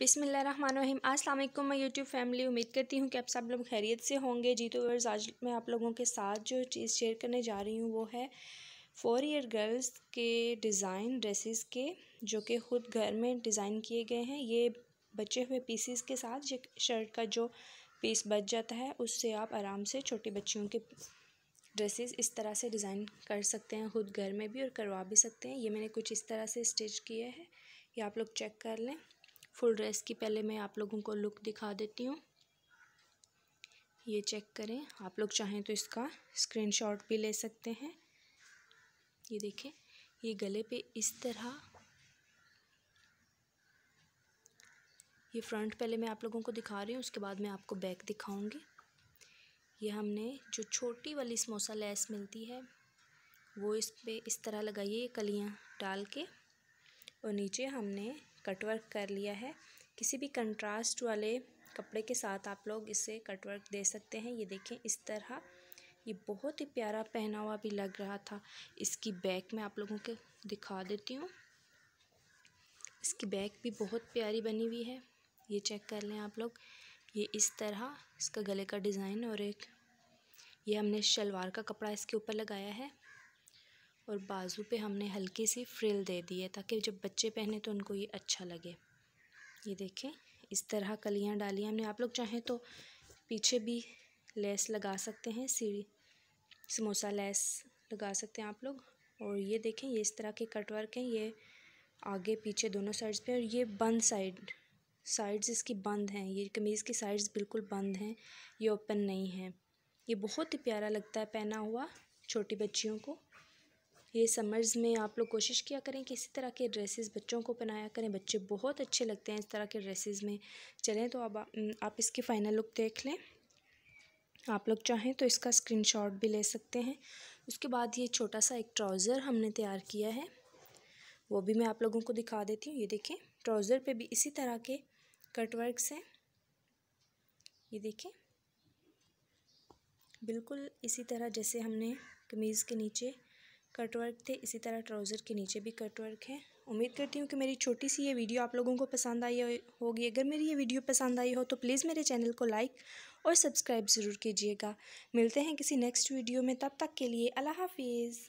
बिसमीम अस्सलाम मैं यूट्यूब फैमिली उम्मीद करती हूँ कि आप सब लोग खैरियत से होंगे जी तो वर्स आज मैं आप लोगों के साथ जो चीज़ शेयर करने जा रही हूँ वो है फ़ोर ईयर गर्ल्स के डिज़ाइन ड्रेसेस के जो कि ख़ुद घर में डिज़ाइन किए गए हैं ये बचे हुए पीसीस के साथ ये शर्ट का जो पीस बच जाता है उससे आप आराम से छोटी बच्चियों के ड्रेसेस इस तरह से डिज़ाइन कर सकते हैं ख़ुद घर में भी और करवा भी सकते हैं ये मैंने कुछ इस तरह से स्टिच किया है ये आप लोग चेक कर लें फुल ड्रेस की पहले मैं आप लोगों को लुक दिखा देती हूँ ये चेक करें आप लोग चाहें तो इसका स्क्रीनशॉट भी ले सकते हैं ये देखें ये गले पे इस तरह ये फ्रंट पहले मैं आप लोगों को दिखा रही हूँ उसके बाद मैं आपको बैक दिखाऊंगी ये हमने जो छोटी वाली समोसा लेस मिलती है वो इस पर इस तरह लगाइए ये कलियाँ डाल के और नीचे हमने कटवर्क कर लिया है किसी भी कंट्रास्ट वाले कपड़े के साथ आप लोग इसे कटवर्क दे सकते हैं ये देखें इस तरह ये बहुत ही प्यारा पहनावा भी लग रहा था इसकी बैक मैं आप लोगों के दिखा देती हूँ इसकी बैक भी बहुत प्यारी बनी हुई है ये चेक कर लें आप लोग ये इस तरह इसका गले का डिज़ाइन और एक ये हमने शलवार का कपड़ा इसके ऊपर लगाया है और बाजू पे हमने हल्की सी फ्रिल दे दी है ताकि जब बच्चे पहने तो उनको ये अच्छा लगे ये देखें इस तरह कलियाँ डाली हमने आप लोग चाहें तो पीछे भी लेस लगा सकते हैं सीढ़ी समोसा लेस लगा सकते हैं आप लोग और ये देखें ये इस तरह के कटवर्क हैं ये आगे पीछे दोनों साइड्स पे और ये बंद साइड साइड्स इसकी बंद हैं ये कमीज़ की साइड्स बिल्कुल बंद हैं ये ओपन नहीं है ये बहुत ही प्यारा लगता है पहना हुआ छोटी बच्चियों को ये समर्स में आप लोग कोशिश किया करें कि इसी तरह के ड्रेसेस बच्चों को पहनाया करें बच्चे बहुत अच्छे लगते हैं इस तरह के ड्रेसेस में चलें तो अब आप इसकी फ़ाइनल लुक देख लें आप लोग चाहें तो इसका स्क्रीन भी ले सकते हैं उसके बाद ये छोटा सा एक ट्राउज़र हमने तैयार किया है वो भी मैं आप लोगों को दिखा देती हूँ ये देखें ट्राउज़र पे भी इसी तरह के कट हैं ये देखें बिल्कुल इसी तरह जैसे हमने कमीज़ के नीचे कटवर्क थे इसी तरह ट्राउज़र के नीचे भी कटवर्क है उम्मीद करती हूँ कि मेरी छोटी सी ये वीडियो आप लोगों को पसंद आई होगी अगर मेरी ये वीडियो पसंद आई हो तो प्लीज़ मेरे चैनल को लाइक और सब्सक्राइब ज़रूर कीजिएगा मिलते हैं किसी नेक्स्ट वीडियो में तब तक के लिए अल्लाह हाफिज़